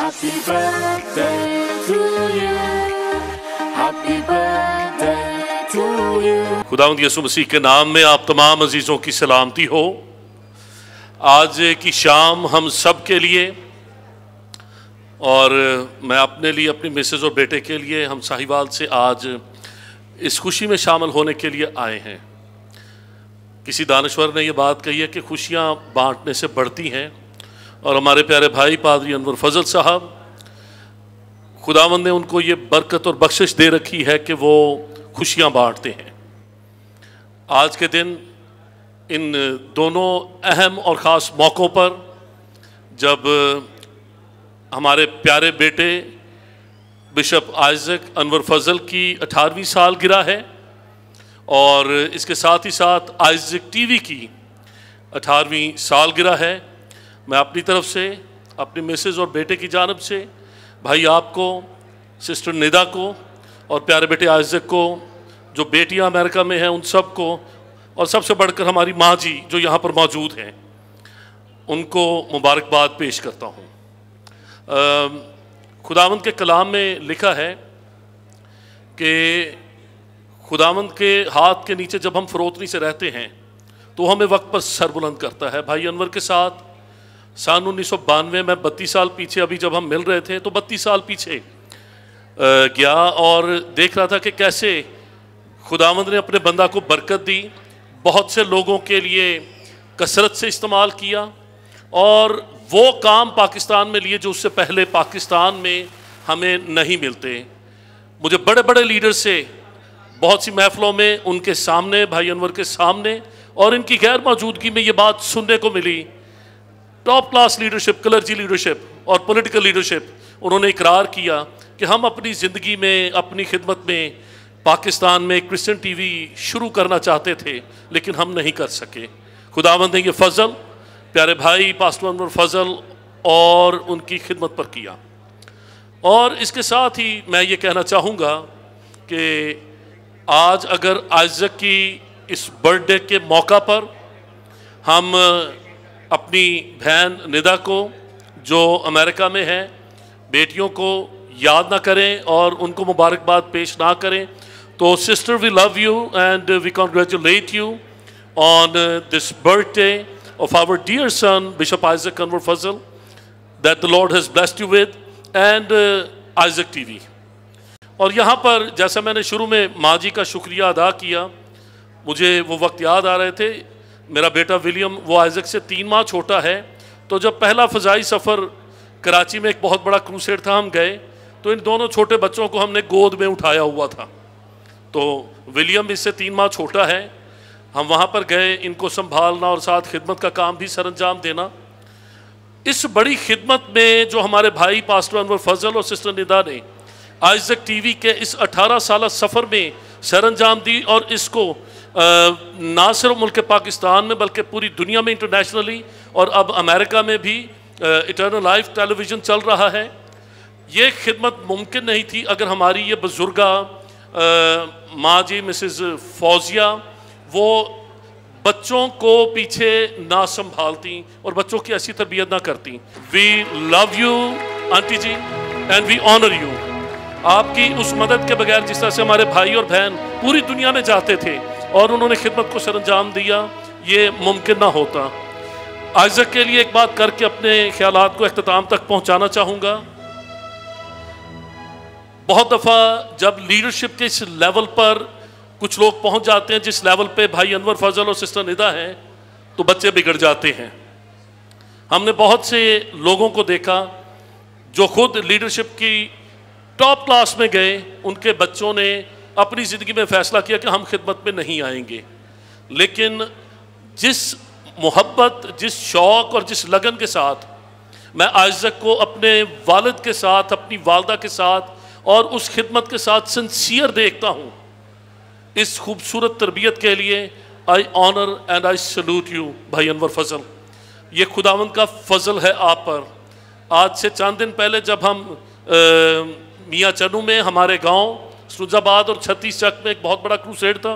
Happy birthday to you. Happy birthday to you. खुदा यसु मसीह के नाम में आप तमाम अजीज़ों की सलामती हो आज की शाम हम सब के लिए और मैं अपने लिए अपनी मिसेज़ और बेटे के लिए हम साहिवाल से आज इस खुशी में शामिल होने के लिए आए हैं किसी दानश्वर ने यह बात कही है कि खुशियाँ बांटने से बढ़ती हैं और हमारे प्यारे भाई पादरी अनवर फजल साहब खुदावंद ने उनको ये बरकत और बख्शिश दे रखी है कि वो खुशियाँ बांटते हैं आज के दिन इन दोनों अहम और ख़ास मौक़ों पर जब हमारे प्यारे बेटे बिशप आयजक अनवर फजल की अठारहवीं साल गिरा है और इसके साथ ही साथ टी टीवी की अठारहवीं साल गिरा है मैं अपनी तरफ से अपनी मिसेज और बेटे की जानब से भाई आपको सिस्टर निदा को और प्यारे बेटे आयजक को जो बेटियां अमेरिका में हैं उन सब को और सबसे बढ़कर हमारी माँ जी जो यहाँ पर मौजूद हैं उनको मुबारकबाद पेश करता हूँ खुदावंद के कलाम में लिखा है कि खुदावंद के हाथ के नीचे जब हम फरोतनी से रहते हैं तो हमें वक्त पर सरबुलंद करता है भाई अनवर के साथ सन उन्नीस में बत्तीस साल पीछे अभी जब हम मिल रहे थे तो बत्तीस साल पीछे गया और देख रहा था कि कैसे खुदावंद ने अपने बंदा को बरकत दी बहुत से लोगों के लिए कसरत से इस्तेमाल किया और वो काम पाकिस्तान में लिए जो उससे पहले पाकिस्तान में हमें नहीं मिलते मुझे बड़े बड़े लीडर से बहुत सी महफ़लों में उनके सामने भाई अनवर के सामने और इनकी गैर मौजूदगी में ये बात सुनने को मिली top class leadership clergy leadership और पॉलिटिकल लीडरशिप उन्होंने इकरार किया कि हम अपनी ज़िंदगी में अपनी खिदमत में पाकिस्तान में क्रिश्चन टीवी शुरू करना चाहते थे लेकिन हम नहीं कर सके खुदावंद ने ये फजल प्यारे भाई पास्टर फजल और उनकी खिदमत पर किया और इसके साथ ही मैं ये कहना चाहूँगा कि आज अगर आइजक की इस बर्थडे के मौका पर हम अपनी बहन निदा को जो अमेरिका में है बेटियों को याद ना करें और उनको मुबारकबाद पेश ना करें तो sister we love you and we congratulate you on this birthday of our dear son bishop Isaac Kanwar Fazal that the Lord has blessed you with and Isaac TV और यहाँ पर जैसा मैंने शुरू में माँ जी का शुक्रिया अदा किया मुझे वो वक्त याद आ रहे थे मेरा बेटा विलियम वो आइजक से तीन माह छोटा है तो जब पहला फ़जाई सफ़र कराची में एक बहुत बड़ा क्रूसेड था हम गए तो इन दोनों छोटे बच्चों को हमने गोद में उठाया हुआ था तो विलियम इससे तीन माह छोटा है हम वहाँ पर गए इनको संभालना और साथ खिदमत का काम भी अंजाम देना इस बड़ी खिदमत में जो हमारे भाई पास्टर अनवर फजल और सिस्टर निदा ने आइजक टी के इस अठारह साल सफ़र में अंजाम दी और इसको ना सिर्फ मुल्क पाकिस्तान में बल्कि पूरी दुनिया में इंटरनेशनली और अब अमेरिका में भी इटर्नल लाइफ टेलीविज़न चल रहा है ये खिदमत मुमकिन नहीं थी अगर हमारी ये बुज़ुर्गा माँ जी मिसिज़ फौजिया वो बच्चों को पीछे ना संभालती और बच्चों की ऐसी तरबियत ना करती we love you auntie ji and we honour you आपकी उस मदद के बगैर जिस तरह से हमारे भाई और बहन पूरी दुनिया में जाते थे और उन्होंने खिदमत को सर अंजाम दिया ये मुमकिन ना होता आइजक के लिए एक बात करके अपने ख्याल को अख्ताम तक पहुँचाना चाहूँगा बहुत दफ़ा जब लीडरशिप के इस लेवल पर कुछ लोग पहुंच जाते हैं जिस लेवल पे भाई अनवर फजल और सिस्टर निदा हैं तो बच्चे बिगड़ जाते हैं हमने बहुत से लोगों को देखा जो खुद लीडरशिप की टॉप क्लास में गए उनके बच्चों ने अपनी ज़िंदगी में फ़ैसला किया कि हम खिदमत में नहीं आएंगे लेकिन जिस मोहब्बत जिस शौक़ और जिस लगन के साथ मैं आयजक को अपने वालद के साथ अपनी वालदा के साथ और उस खिदमत के साथ सिंसियर देखता हूँ इस खूबसूरत तरबियत के लिए I honour and I salute you भाई अनवर फजल ये खुदावन का फजल है आप पर आज से चंद दिन पहले जब हम मियाँ चनू में हमारे गांव सुरजाबाद और छत्तीस चक में एक बहुत बड़ा क्रूसेड था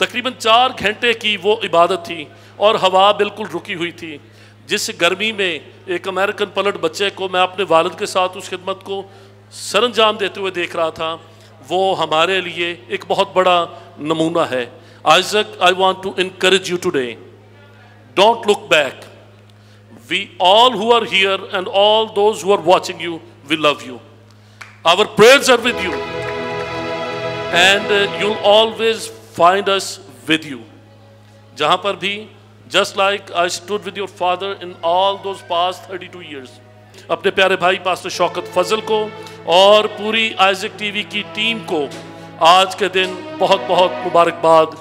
तकरीबन चार घंटे की वो इबादत थी और हवा बिल्कुल रुकी हुई थी जिस गर्मी में एक अमेरिकन पलट बच्चे को मैं अपने वालद के साथ उस खिदमत को अंजाम देते हुए देख रहा था वो हमारे लिए एक बहुत बड़ा नमूना है Isaac I want to encourage you today don't look back we all who are here and all those who are watching you we love you our prayers are with you and you always find us with you जहाँ पर भी just like I stood with your father in all those past thirty two years अपने प्यारे भाई pastor Shaukat फजल को और पूरी आइजिक TV की टीम को आज के दिन बहुत बहुत मुबारकबाद